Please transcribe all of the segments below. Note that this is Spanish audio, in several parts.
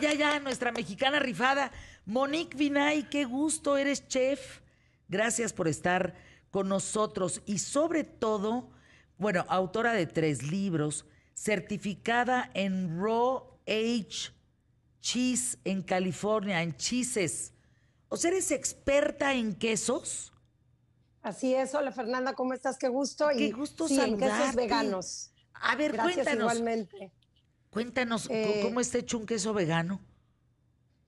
ya, ya, nuestra mexicana rifada. Monique Vinay, qué gusto, eres chef. Gracias por estar con nosotros y sobre todo, bueno, autora de tres libros, certificada en Raw Age Cheese en California, en cheeses. O sea, eres experta en quesos. Así es, hola Fernanda, ¿cómo estás? Qué gusto. Qué y, gusto en quesos veganos. A ver, cuéntanos. Igualmente. Cuéntanos, eh, ¿cómo está hecho un queso vegano?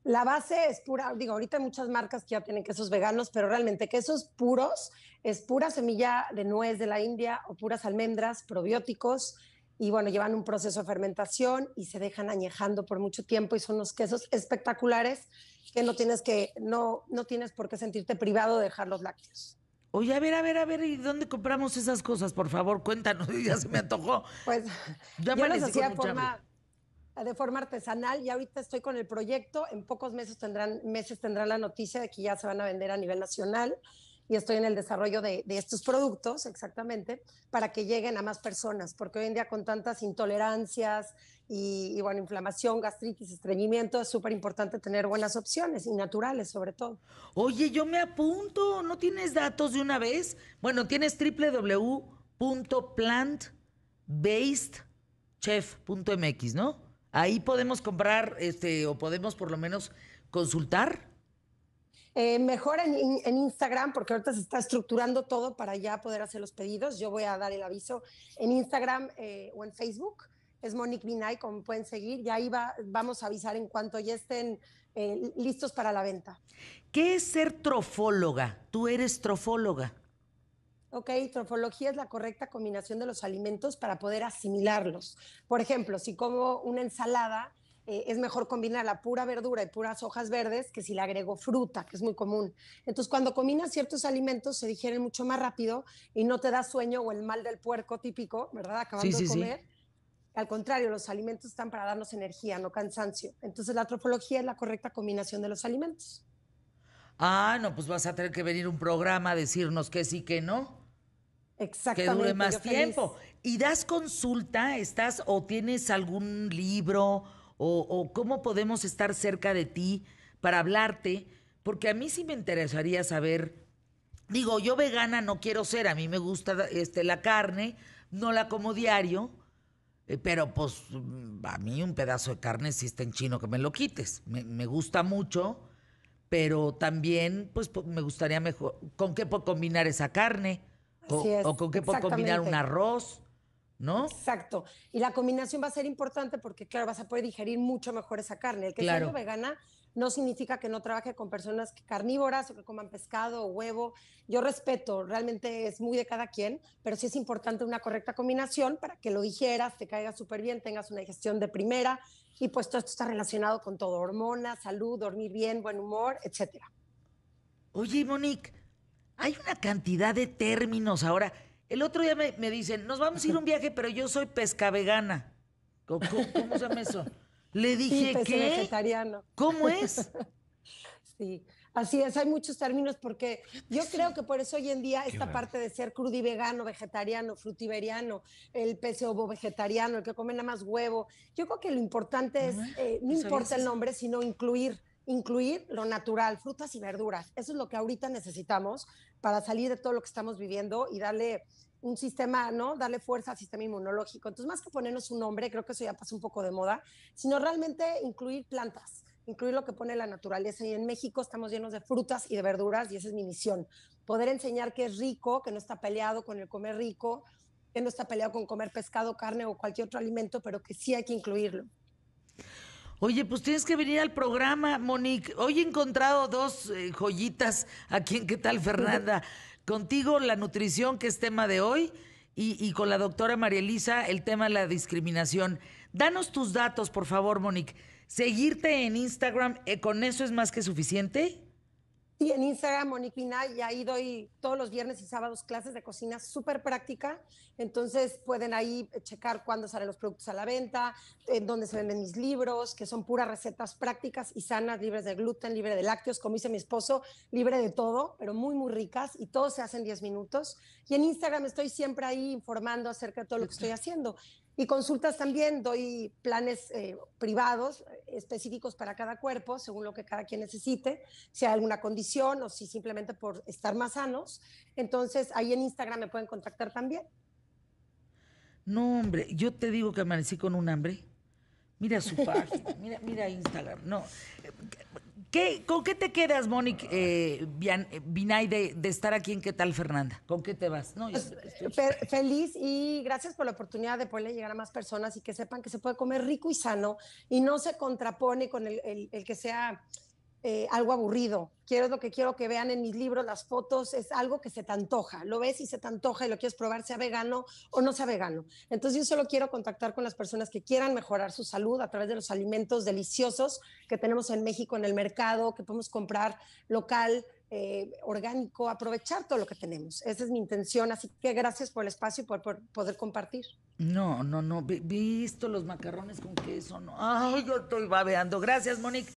La base es pura, digo, ahorita hay muchas marcas que ya tienen quesos veganos, pero realmente quesos puros es pura semilla de nuez de la India o puras almendras, probióticos, y bueno, llevan un proceso de fermentación y se dejan añejando por mucho tiempo y son unos quesos espectaculares que no tienes que, no, no tienes por qué sentirte privado de dejar los lácteos. Oye, a ver, a ver, a ver, ¿y dónde compramos esas cosas? Por favor, cuéntanos, ya se me antojó. Pues ya yo forma, de forma artesanal y ahorita estoy con el proyecto. En pocos meses tendrán, meses tendrán la noticia de que ya se van a vender a nivel nacional y estoy en el desarrollo de, estos productos exactamente para que lleguen a más personas, porque hoy en día con tantas intolerancias y, y bueno, inflamación, gastritis, estreñimiento, es súper importante tener buenas opciones y naturales sobre todo. Oye, yo me apunto, ¿no tienes datos de una vez? Bueno, tienes www.plantbasedchef.mx, ¿no? Ahí podemos comprar, este, o podemos por lo menos consultar. Eh, mejor en, Instagram, porque ahorita se está estructurando todo para ya poder hacer los pedidos. Yo voy a dar el aviso en Instagram eh, o en Facebook. Es Monique Binay, como pueden seguir. Y ahí va, vamos a avisar en cuanto ya estén eh, listos para la venta. ¿Qué es ser trofóloga? Tú eres trofóloga. Ok, trofología es la correcta combinación de los alimentos para poder asimilarlos. Por ejemplo, si como una ensalada, eh, es mejor combinar la pura verdura y puras hojas verdes que si le agrego fruta, que es muy común. Entonces, cuando combinas ciertos alimentos, se digieren mucho más rápido y no te da sueño o el mal del puerco típico, ¿verdad? Acabando de comer. Al contrario, los alimentos están para darnos energía, no cansancio. Entonces, la trofología es la correcta combinación de los alimentos. Ah, no, pues vas a tener que venir un programa a decirnos que sí, que no. Exactamente. Que dure más tiempo. ¿Y das consulta? ¿Estás o tienes algún libro? O, cómo podemos estar cerca de ti para hablarte? Porque a mí sí me interesaría saber. Digo, yo vegana no quiero ser, a mí me gusta este, la carne, no la como diario, eh, pero pues a mí un pedazo de carne si está en chino que me lo quites. Me, me gusta mucho, pero también pues me gustaría mejor, ¿con qué puedo combinar esa carne? o, con qué puedo combinar un arroz, ¿no? Exacto. Y la combinación va a ser importante porque, claro, vas a poder digerir mucho mejor esa carne. El que sea vegana no significa que no trabaje con personas carnívoras o que coman pescado o huevo. Yo respeto, realmente es muy de cada quien, pero sí es importante una correcta combinación para que lo digieras, te caiga súper bien, tengas una digestión de primera y pues todo esto está relacionado con todo, hormonas, salud, dormir bien, buen humor, etcétera. Oye, Monique, hay una cantidad de términos ahora. El otro día me, dicen, nos vamos a ir a un viaje, pero yo soy pescavegana. ¿Cómo, cómo se llama eso? Le dije pues, que... vegetariano. ¿Cómo es? Sí, así es, hay muchos términos porque yo creo que por eso hoy en día esta parte de ser crudivegano, vegano, vegetariano, frutiveriano, el pescovo vegetariano, el que come nada más huevo, yo creo que lo importante es, eh, pues, no importa el nombre, sino incluir incluir lo natural, frutas y verduras. Eso es lo que ahorita necesitamos para salir de todo lo que estamos viviendo y darle un sistema, ¿no? Darle fuerza al sistema inmunológico. Entonces, más que ponernos un nombre, creo que eso ya pasó un poco de moda, sino realmente incluir plantas, incluir lo que pone la naturaleza. Y en México estamos llenos de frutas y de verduras y esa es mi misión. Poder enseñar que es rico, que no está peleado con el comer rico, que no está peleado con comer pescado, carne o cualquier otro alimento, pero que sí hay que incluirlo. Oye, pues tienes que venir al programa, Monique. Hoy he encontrado dos eh, joyitas aquí en ¿Qué tal, Fernanda? Contigo la nutrición, que es tema de hoy, y, con la doctora María Elisa el tema de la discriminación. Danos tus datos, por favor, Monique. Seguirte en Instagram, eh, ¿con eso es más que suficiente? Sí, en Instagram, Moniquina, y ahí doy todos los viernes y sábados clases de cocina súper práctica. Entonces pueden ahí eh, checar cuándo salen los productos a la venta, en dónde se venden mis libros, que son puras recetas prácticas y sanas, libres de gluten, libres de lácteos, como dice mi esposo, libre de todo, pero muy, muy ricas y todo se hace en 10 minutos. Y en Instagram estoy siempre ahí informando acerca de todo lo que estoy haciendo. Y consultas también, doy planes eh, privados eh, específicos para cada cuerpo, según lo que cada quien necesite, si hay alguna condición o si simplemente por estar más sanos. Entonces, ahí en Instagram me pueden contactar también. No, hombre, yo te digo que amanecí con un hambre. Mira su página, mira, mira Instagram. No, ¿Con qué te quedas, Mónica eh, Binay, eh, de, estar aquí en ¿Qué tal, Fernanda? ¿Con qué te vas? Pues, eh, feliz y gracias por la oportunidad de poderle llegar a más personas y que sepan que se puede comer rico y sano y no se contrapone con el que sea eh, algo aburrido. Quiero lo que quiero que vean en mis libros, las fotos, es algo que se te antoja. Lo ves y se te antoja y lo quieres probar, sea vegano o no sea vegano. Entonces yo solo quiero contactar con las personas que quieran mejorar su salud a través de los alimentos deliciosos que tenemos en México en el mercado, que podemos comprar local, eh, orgánico, aprovechar todo lo que tenemos. Esa es mi intención. Así que gracias por el espacio y por, por poder compartir. No, no, no. Visto los macarrones con queso, no. Ay, yo estoy babeando. Gracias, Monique.